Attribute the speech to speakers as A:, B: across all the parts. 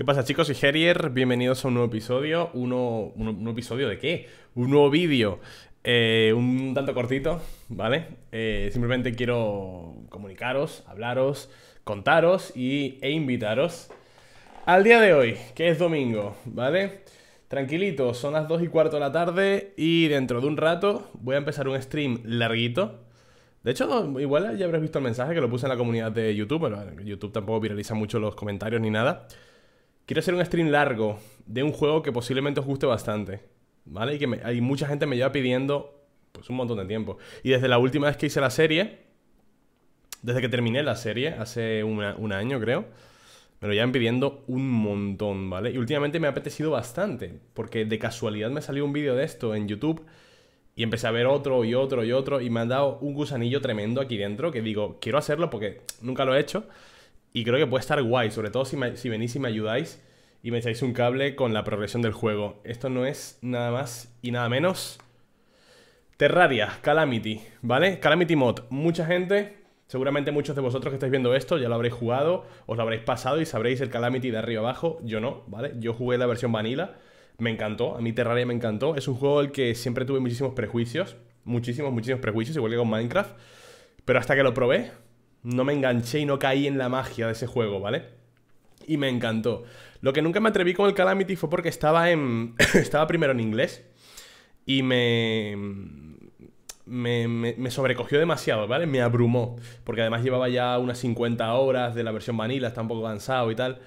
A: ¿Qué pasa chicos? Y Herier, bienvenidos a un nuevo episodio. un, episodio de qué? Un nuevo vídeo. Eh, un tanto cortito, ¿vale? Eh, simplemente quiero comunicaros, hablaros, contaros y, e invitaros al día de hoy, que es domingo, ¿vale? Tranquilito son las 2 y cuarto de la tarde y dentro de un rato voy a empezar un stream larguito. De hecho, igual ya habréis visto el mensaje que lo puse en la comunidad de YouTube. pero YouTube tampoco viraliza mucho los comentarios ni nada. Quiero hacer un stream largo de un juego que posiblemente os guste bastante. ¿Vale? Y que hay mucha gente me lleva pidiendo pues un montón de tiempo. Y desde la última vez que hice la serie, desde que terminé la serie, hace un año creo, me lo llevan pidiendo un montón, ¿vale? Y últimamente me ha apetecido bastante, porque de casualidad me salió un vídeo de esto en YouTube y empecé a ver otro y otro y otro y me han dado un gusanillo tremendo aquí dentro que digo, quiero hacerlo porque nunca lo he hecho. Y creo que puede estar guay, sobre todo si, venís y me ayudáis y me echáis un cable con la progresión del juego. Esto no es nada más y nada menos. Terraria, Calamity, ¿vale? Calamity Mod. Mucha gente, seguramente muchos de vosotros que estáis viendo esto, ya lo habréis jugado, os lo habréis pasado y sabréis el Calamity de arriba abajo. Yo no, ¿vale? Yo jugué la versión vanilla, me encantó, a mí Terraria me encantó. Es un juego al que siempre tuve muchísimos prejuicios, muchísimos, muchísimos prejuicios, igual que con Minecraft. Pero hasta que lo probé, no me enganché y no caí en la magia de ese juego, ¿vale? Y me encantó. Lo que nunca me atreví con el Calamity fue porque estaba en. estaba primero en inglés. Y me, me, sobrecogió demasiado, ¿vale? Me abrumó. Porque además llevaba ya unas 50 horas de la versión vanilla, está un poco cansado y tal.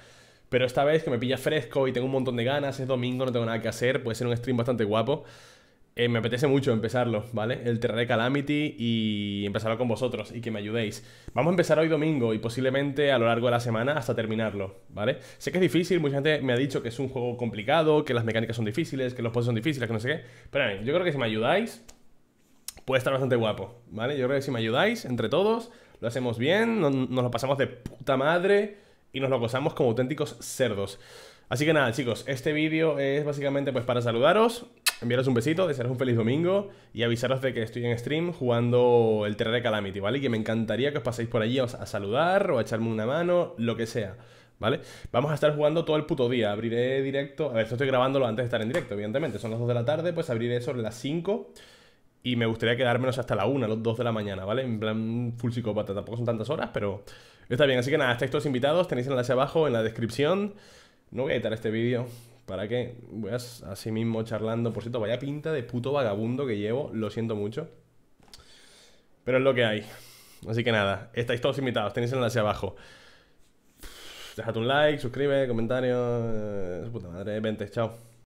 A: Pero esta vez que me pilla fresco y tengo un montón de ganas, es domingo, no tengo nada que hacer, puede ser un stream bastante guapo. Eh, me apetece mucho empezarlo, ¿vale? El de Calamity y empezarlo con vosotros y que me ayudéis. Vamos a empezar hoy domingo y posiblemente a lo largo de la semana hasta terminarlo, ¿vale? Sé que es difícil, mucha gente me ha dicho que es un juego complicado, que las mecánicas son difíciles, que los puestos son difíciles, que no sé qué. Pero yo creo que si me ayudáis, puede estar bastante guapo, ¿vale? Yo creo que si me ayudáis, entre todos, lo hacemos bien, nos lo pasamos de puta madre y nos lo gozamos como auténticos cerdos. Así que nada, chicos, este vídeo es básicamente pues para saludaros, enviaros un besito, desearos un feliz domingo y avisaros de que estoy en stream jugando el de Calamity, ¿vale? Y que me encantaría que os paséis por allí a, saludar o a echarme una mano, lo que sea. ¿Vale? Vamos a estar jugando todo el puto día. Abriré directo. A ver, esto estoy grabándolo antes de estar en directo, evidentemente. Son las 2 de la tarde, pues abriré sobre las 5. Y me gustaría quedármelos hasta la 1, las 2 de la mañana, ¿vale? En plan full psicópata. Tampoco son tantas horas, pero está bien. Así que nada, estáis todos invitados. Tenéis el enlace abajo en la descripción. No voy a editar este vídeo para que veas así mismo charlando. Por cierto, vaya pinta de puto vagabundo que llevo, lo siento mucho. Pero es lo que hay. Así que nada, estáis todos invitados, tenéis el enlace abajo. Dejad un like, suscríbete comentarios puta madre, vente, chao.